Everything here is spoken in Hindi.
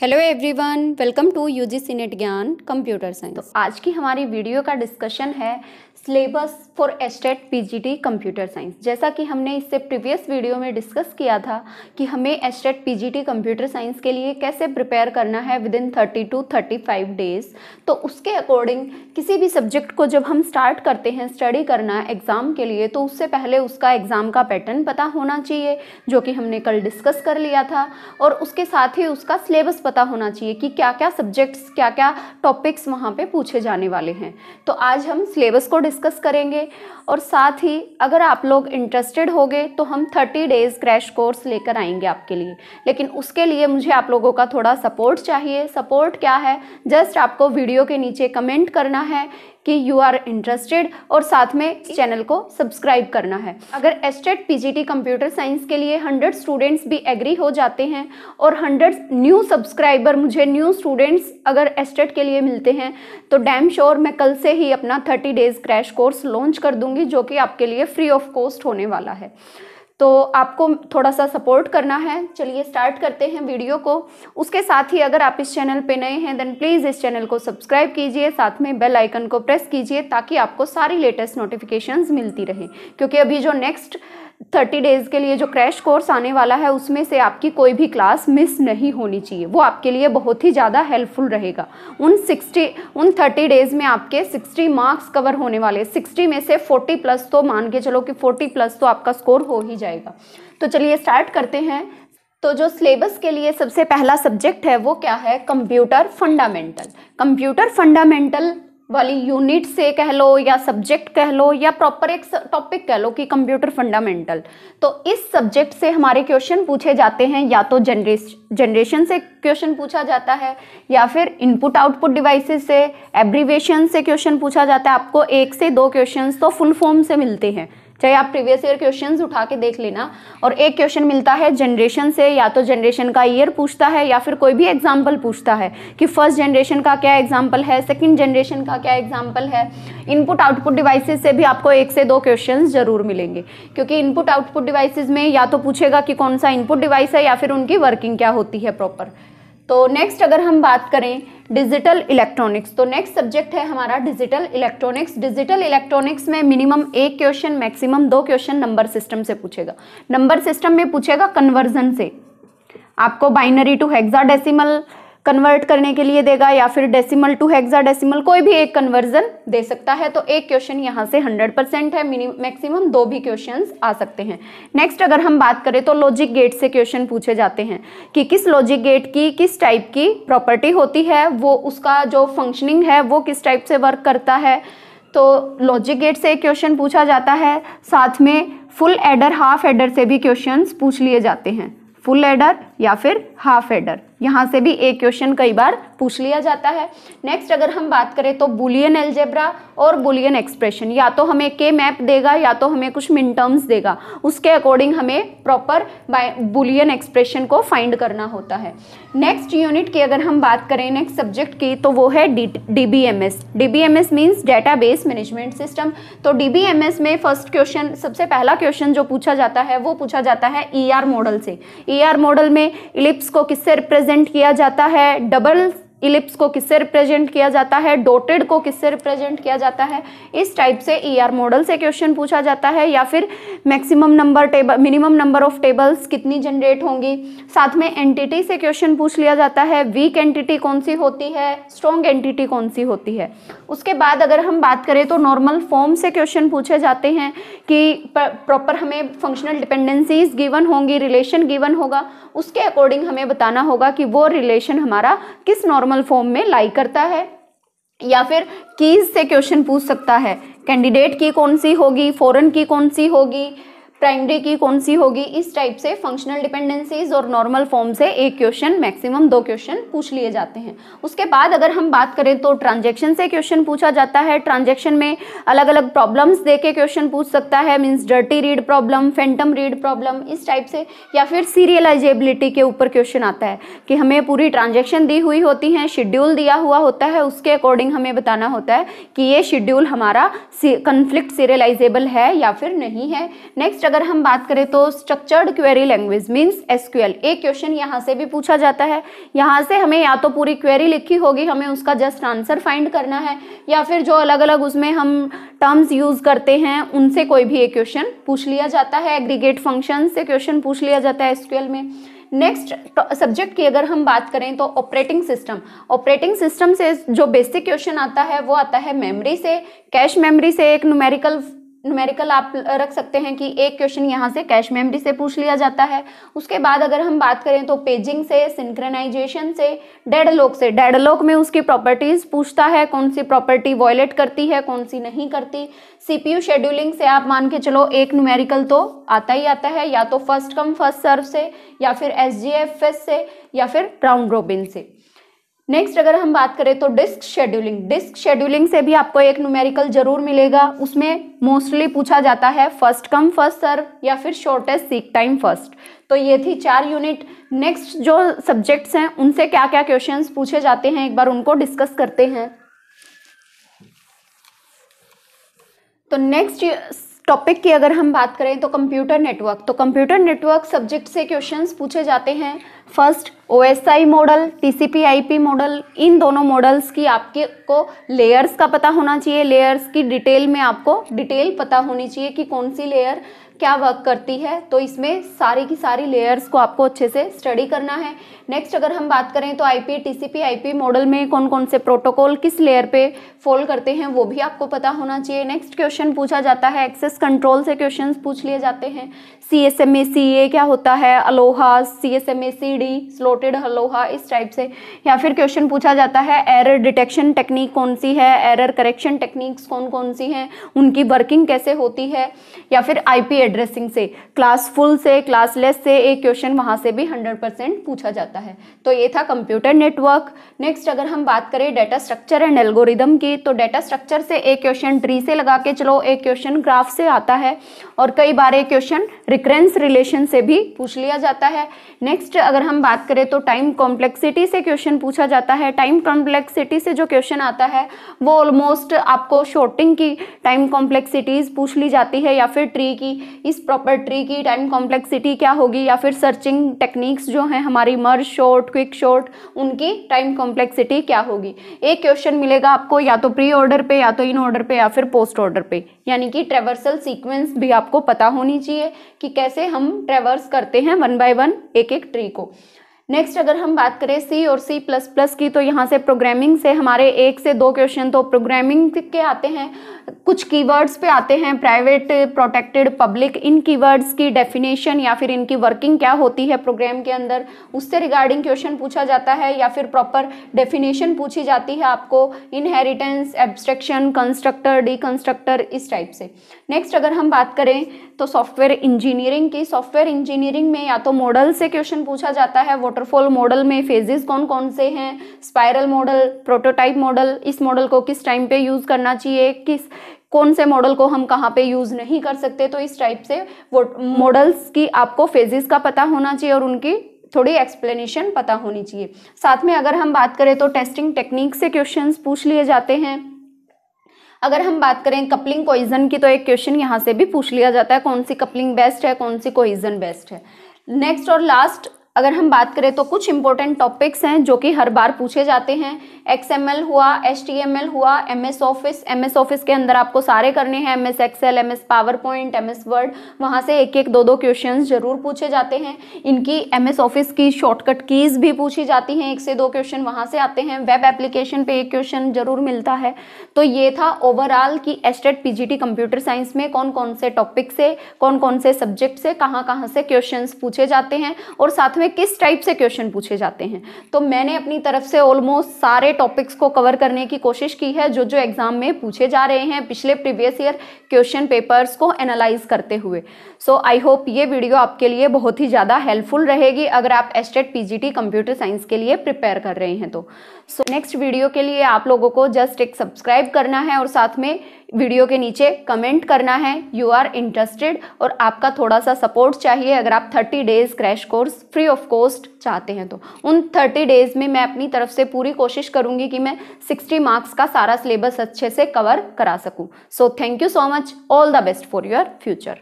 hello everyone welcome to UGC NET Gyan computer science तो आज की हमारी वीडियो का डिस्कशन है syllabus for state PGT computer science जैसा कि हमने इससे प्रीवियस वीडियो में डिस्कस किया था कि हमें एस्टेट पीजीटी कंप्यूटर साइंस के लिए कैसे प्रिपेयर करना है within thirty two thirty five days तो उसके अकॉर्डिंग किसी भी सब्जेक्ट को जब हम स्टार्ट करते हैं स्टडी करना एग्ज़ाम के लिए तो उससे पहले उसका एग्ज़ाम का पैटर्न पता होना चाहिए जो कि हमने कल डिस्कस कर लिया था और उसके साथ ही उसका सिलेबस पता होना चाहिए कि क्या क्या सब्जेक्ट्स क्या क्या टॉपिक्स वहाँ पर पूछे जाने वाले हैं तो आज हम सिलेबस को डिस्कस करेंगे और साथ ही अगर आप लोग इंटरेस्टेड गए तो हम थर्टी डेज़ क्रैश कोर्स लेकर आएंगे आपके लिए लेकिन उसके लिए मुझे आप लोगों का थोड़ा सपोर्ट चाहिए सपोर्ट क्या है जस्ट आपको वीडियो के नीचे कमेंट करना है कि यू आर इंटरेस्टेड और साथ में चैनल को सब्सक्राइब करना है अगर एस्टेट पीजीटी कंप्यूटर साइंस के लिए हंड्रेड स्टूडेंट्स भी एग्री हो जाते हैं और हंड्रेड न्यू सब्सक्राइबर मुझे न्यू स्टूडेंट्स अगर एस्टेट e के लिए मिलते हैं तो डैम श्योर मैं कल से ही अपना thirty days crash course launch कर दूंगी जो कि आपके लिए फ्री ऑफ कॉस्ट होने वाला है तो आपको थोड़ा सा सपोर्ट करना है चलिए स्टार्ट करते हैं वीडियो को उसके साथ ही अगर आप इस चैनल पे नए हैं देन प्लीज़ इस चैनल को सब्सक्राइब कीजिए साथ में बेल आइकन को प्रेस कीजिए ताकि आपको सारी लेटेस्ट नोटिफिकेशंस मिलती रहें क्योंकि अभी जो नेक्स्ट थर्टी डेज़ के लिए जो क्रैश कोर्स आने वाला है उसमें से आपकी कोई भी क्लास मिस नहीं होनी चाहिए वो आपके लिए बहुत ही ज़्यादा हेल्पफुल रहेगा उन सिक्सटी उन थर्टी डेज़ में आपके सिक्सटी मार्क्स कवर होने वाले सिक्सटी में से फोर्टी प्लस तो मान के चलो कि फोर्टी प्लस तो आपका स्कोर हो ही जाएगा तो चलिए स्टार्ट करते हैं तो जो सिलेबस के लिए सबसे पहला सब्जेक्ट है वो क्या है कंप्यूटर फंडामेंटल कंप्यूटर फंडामेंटल वाली यूनिट से कह लो या सब्जेक्ट कह लो या प्रॉपर एक टॉपिक कह लो कि कंप्यूटर फंडामेंटल तो इस सब्जेक्ट से हमारे क्वेश्चन पूछे जाते हैं या तो जनरेश जनरेशन से क्वेश्चन पूछा जाता है या फिर इनपुट आउटपुट डिवाइसेस से एब्रीवेशन से क्वेश्चन पूछा जाता है आपको एक से दो क्वेश्चन तो फुल फॉर्म से मिलते हैं चाहे आप प्रीवियस ईयर क्वेश्चंस उठा के देख लेना और एक क्वेश्चन मिलता है जनरेशन से या तो जनरेशन का ईयर पूछता है या फिर कोई भी एग्जाम्पल पूछता है कि फर्स्ट जनरेशन का क्या एग्जाम्पल है सेकेंड जनरेशन का क्या एग्जाम्पल है इनपुट आउटपुट डिवाइसेज से भी आपको एक से दो क्वेश्चन ज़रूर मिलेंगे क्योंकि इनपुट आउटपुट डिवाइसेज में या तो पूछेगा कि कौन सा इनपुट डिवाइस है या फिर उनकी वर्किंग क्या होती है प्रॉपर तो नेक्स्ट अगर हम बात करें डिजिटल इलेक्ट्रॉनिक्स तो नेक्स्ट सब्जेक्ट है हमारा डिजिटल इलेक्ट्रॉनिक्स डिजिटल इलेक्ट्रॉनिक्स में मिनिमम एक क्वेश्चन मैक्सिमम दो क्वेश्चन नंबर सिस्टम से पूछेगा नंबर सिस्टम में पूछेगा कन्वर्जन से आपको बाइनरी टू हेक्साडेसिमल कन्वर्ट करने के लिए देगा या फिर डेसिमल टू हेक्साडेसिमल कोई भी एक कन्वर्जन दे सकता है तो एक क्वेश्चन यहाँ से 100 परसेंट है मैक्सिमम दो भी क्वेश्चन आ सकते हैं नेक्स्ट अगर हम बात करें तो लॉजिक गेट से क्वेश्चन पूछे जाते हैं कि किस लॉजिक गेट की किस टाइप की प्रॉपर्टी होती है वो उसका जो फंक्शनिंग है वो किस टाइप से वर्क करता है तो लॉजिक गेट से एक क्वेश्चन पूछा जाता है साथ में फुल एडर हाफ एडर से भी क्वेश्चन पूछ लिए जाते हैं फुल एडर या फिर हाफ एडर यहाँ से भी एक क्वेश्चन कई बार पूछ लिया जाता है नेक्स्ट अगर हम बात करें तो बुलियन एल्जेब्रा और बुलियन एक्सप्रेशन या तो हमें के मैप देगा या तो हमें कुछ मिन टर्म्स देगा उसके अकॉर्डिंग हमें प्रॉपर बुलियन एक्सप्रेशन को फाइंड करना होता है नेक्स्ट यूनिट की अगर हम बात करें नेक्स्ट सब्जेक्ट की तो वो है D D B M S D B M S means data base management system तो डी बी एम एस में फर्स्ट क्वेश्चन सबसे पहला क्वेश्चन जो पूछा जाता है वो पूछा जाता है ई आर मॉडल से ई आर मॉडल में इलिप्स को किससे रिप्रेजेंट प्रेजेंट किया जाता है डबल इलिप्स को किससे रिप्रेजेंट किया जाता है डोटेड को किससे रिप्रेजेंट किया जाता है इस टाइप से ईआर e मॉडल से क्वेश्चन पूछा जाता है या फिर maximum number table minimum number of tables कितनी जनरेट होंगी साथ में एंटिटी से क्वेश्चन पूछ लिया जाता है वीक एंटिटी कौन सी होती है स्ट्रॉन्ग एंटिटी कौन सी होती है उसके बाद अगर हम बात करें तो नॉर्मल फॉर्म से क्वेश्चन पूछे जाते हैं कि प्रॉपर हमें फंक्शनल डिपेंडेंसीज गिवन होंगी रिलेशन गिवन होगा उसके अकॉर्डिंग हमें बताना होगा कि वो रिलेशन हमारा किस नॉर्मल नॉर्मल फॉर्म में लाई करता है या फिर कीज से क्वेश्चन पूछ सकता है कैंडिडेट की कौन सी होगी फॉरन की कौन सी होगी प्राइमरी की कौन सी होगी इस टाइप से फंक्शनल डिपेंडेंसीज और नॉर्मल फॉर्म से एक क्वेश्चन मैक्सिमम दो क्वेश्चन पूछ लिए जाते हैं उसके बाद अगर हम बात करें तो ट्रांजेक्शन से क्वेश्चन पूछा जाता है ट्रांजेक्शन में अलग अलग प्रॉब्लम्स दे के क्वेश्चन पूछ सकता है means dirty read problem phantom read problem इस टाइप से या फिर सीरियलाइजेबिलिटी के ऊपर क्वेश्चन आता है कि हमें पूरी ट्रांजेक्शन दी हुई होती है शेड्यूल दिया हुआ होता है उसके अकॉर्डिंग हमें बताना होता है कि ये शेड्यूल हमारा कन्फ्लिक्ट सीरियलाइजेबल है या फिर नहीं है नेक्स्ट अगर हम बात करें तो structured query language means SQL एक क्वेश्चन यहाँ से भी पूछा जाता है यहाँ से हमें या तो पूरी क्वेरी लिखी होगी हमें उसका जस्ट आंसर फाइंड करना है या फिर जो अलग अलग उसमें हम टर्म्स यूज करते हैं उनसे कोई भी एक क्वेश्चन पूछ लिया जाता है एग्रीगेट फंक्शन से क्वेश्चन पूछ लिया जाता है एसक्यूएल में नेक्स्ट सब्जेक्ट की अगर हम बात करें तो ऑपरेटिंग सिस्टम ऑपरेटिंग सिस्टम से जो बेसिक क्वेश्चन आता है वो आता है मेमोरी से कैश मेमोरी से एक न्यूमेरिकल न्यूमेरिकल आप रख सकते हैं कि एक क्वेश्चन यहाँ से कैश मेमोरी से पूछ लिया जाता है उसके बाद अगर हम बात करें तो पेजिंग से सिंक्रनाइजेशन से डेड लॉक से डेडलॉक में उसकी प्रॉपर्टीज़ पूछता है कौन सी प्रॉपर्टी वॉयलेट करती है कौन सी नहीं करती सीपीयू शेड्यूलिंग से आप मान के चलो एक न्यूमेरिकल तो आता ही आता है या तो फर्स्ट कम फर्स्ट सर्व से या फिर एस से या फिर राउंड रोबिन से नेक्स्ट अगर हम बात करें तो डिस्क शेड्यूलिंग डिस्क शेड्यूलिंग से भी आपको एक न्यूमेरिकल जरूर मिलेगा उसमें मोस्टली पूछा जाता है फर्स्ट कम फर्स्ट सर या फिर शॉर्टेस्ट सीक टाइम फर्स्ट तो ये थी चार यूनिट नेक्स्ट जो सब्जेक्ट्स हैं उनसे क्या क्या क्वेश्चंस पूछे जाते हैं एक बार उनको डिस्कस करते हैं तो नेक्स्ट टॉपिक की अगर हम बात करें तो कंप्यूटर नेटवर्क तो कंप्यूटर नेटवर्क सब्जेक्ट से क्वेश्चंस पूछे जाते हैं first O model TCP model इन दोनों मॉडल्स की आपके को लेयर्स का पता होना चाहिए लेयर्स की डिटेल में आपको डिटेल पता होनी चाहिए कि कौन सी लेयर क्या वर्क करती है तो इसमें सारी की सारी लेयर्स को आपको अच्छे से स्टडी करना है नेक्स्ट अगर हम बात करें तो आईपी टीसीपी आईपी मॉडल में कौन कौन से प्रोटोकॉल किस लेयर पे फॉल करते हैं वो भी आपको पता होना चाहिए नेक्स्ट क्वेश्चन पूछा जाता है एक्सेस कंट्रोल से क्वेश्चन पूछ लिए जाते हैं सी एस एम ए सी ए क्या होता है ALOHA C S M A C D slotted ALOHA इस टाइप से या फिर क्वेश्चन पूछा जाता है एरर डिटेक्शन टेक्निक कौन सी है एरर करेक्शन टेक्निक्स कौन कौन सी हैं उनकी वर्किंग कैसे होती है या फिर आई पी एड्रेसिंग से क्लास फुल से क्लास लेस से एक क्वेश्चन वहाँ से भी हंड्रेड परसेंट पूछा जाता है तो ये था कंप्यूटर नेटवर्क नेक्स्ट अगर हम बात करें डेटा स्ट्रक्चर एंड एल्गोरिदम की तो डेटा स्ट्रक्चर से एक क्वेश्चन ट्री से लगा के चलो एक क्वेश्चन ग्राफ से आता है और कई बार ये क्वेश्चन रिकरेंस रिलेशन से भी पूछ लिया जाता है नेक्स्ट अगर हम बात करें तो टाइम कॉम्प्लेक्सिटी से क्वेश्चन पूछा जाता है टाइम कॉम्प्लेक्सिटी से जो क्वेश्चन आता है वो ऑलमोस्ट आपको शॉर्टिंग की टाइम कॉम्प्लेक्सिटीज़ पूछ ली जाती है या फिर ट्री की इस प्रॉपर ट्री की टाइम कॉम्प्लेक्सिटी क्या होगी या फिर सर्चिंग टेक्निक्स जो हैं हमारी मर्ज शॉर्ट क्विक शॉर्ट उनकी टाइम कॉम्प्लेक्सिटी क्या होगी एक क्वेश्चन मिलेगा आपको या तो प्री ऑर्डर पे या तो इन ऑर्डर पे या फिर पोस्ट ऑर्डर पे यानी कि ट्रेवर्सल सीक्वेंस भी आप आपको पता होनी चाहिए कि कैसे हम ट्रेवर्स करते हैं वन बाय वन एक एक ट्री को नेक्स्ट अगर हम बात करें सी और सी प्लस प्लस की तो यहाँ से प्रोग्रामिंग से हमारे एक से दो क्वेश्चन तो प्रोग्रामिंग के आते हैं कुछ कीवर्ड्स पे आते हैं प्राइवेट प्रोटेक्टेड पब्लिक इन कीवर्ड्स की डेफिनेशन या फिर इनकी वर्किंग क्या होती है प्रोग्राम के अंदर उससे रिगार्डिंग क्वेश्चन पूछा जाता है या फिर प्रॉपर डेफिनेशन पूछी जाती है आपको इनहेरिटेंस एब्स्ट्रैक्शन कंस्ट्रक्टर डीकंस्ट्रक्टर इस टाइप से नेक्स्ट अगर हम बात करें तो सॉफ्टवेयर इंजीनियरिंग की सॉफ्टवेयर इंजीनियरिंग में या तो मॉडल से क्वेश्चन पूछा जाता है वो वाटरफॉल मॉडल में फेजेस कौन कौन से हैं स्पायरल मॉडल प्रोटोटाइप मॉडल इस मॉडल को किस टाइम पे यूज़ करना चाहिए किस कौन से मॉडल को हम कहाँ पे यूज़ नहीं कर सकते तो इस टाइप से वो मॉडल्स की आपको फेजेस का पता होना चाहिए और उनकी थोड़ी एक्सप्लेनेशन पता होनी चाहिए साथ में अगर हम बात करें तो टेस्टिंग टेक्निक से क्वेश्चन पूछ लिए जाते हैं अगर हम बात करें कपलिंग कोइजन की तो एक क्वेश्चन यहाँ से भी पूछ लिया जाता है कौन सी कपलिंग बेस्ट है कौन सी कोइजन बेस्ट है नेक्स्ट और लास्ट अगर हम बात करें तो कुछ इंपॉर्टेंट टॉपिक्स हैं जो कि हर बार पूछे जाते हैं एक्स हुआ एस हुआ M S office M S office के अंदर आपको सारे करने हैं M S Excel M S PowerPoint M S Word वहाँ से एक एक दो दो क्वेश्चन जरूर पूछे जाते हैं इनकी एम एस ऑफिस की शॉर्टकट कीज़ भी पूछी जाती हैं एक से दो क्वेश्चन वहाँ से आते हैं वेब एप्लीकेशन पर एक क्वेश्चन जरूर मिलता है तो ये था ओवरऑल कि एस्टेट पी कंप्यूटर साइंस में कौन कौन से टॉपिक से कौन कौन से सब्जेक्ट से कहाँ कहाँ से क्वेश्चन पूछे जाते हैं और साथ में में किस टाइप से क्वेश्चन पूछे जाते हैं तो मैंने अपनी तरफ से ऑलमोस्ट सारे टॉपिक्स को कवर करने की कोशिश की है जो जो एग्ज़ाम में पूछे जा रहे हैं पिछले प्रीवियस ईयर क्वेश्चन पेपर्स को एनालाइज करते हुए सो आई होप ये वीडियो आपके लिए बहुत ही ज़्यादा हेल्पफुल रहेगी अगर आप एस्टेट पी कंप्यूटर साइंस के लिए प्रिपेयर कर रहे हैं तो सो so, नेक्स्ट वीडियो के लिए आप लोगों को जस्ट एक सब्सक्राइब करना है और साथ में वीडियो के नीचे कमेंट करना है यू आर इंटरेस्टेड और आपका थोड़ा सा सपोर्ट चाहिए अगर आप thirty days crash course free of cost चाहते हैं तो उन थर्टी डेज़ में मैं अपनी तरफ से पूरी कोशिश करूंगी कि मैं सिक्सटी मार्क्स का सारा सिलेबस अच्छे से कवर करा सकूँ so thank you so much all the best for your future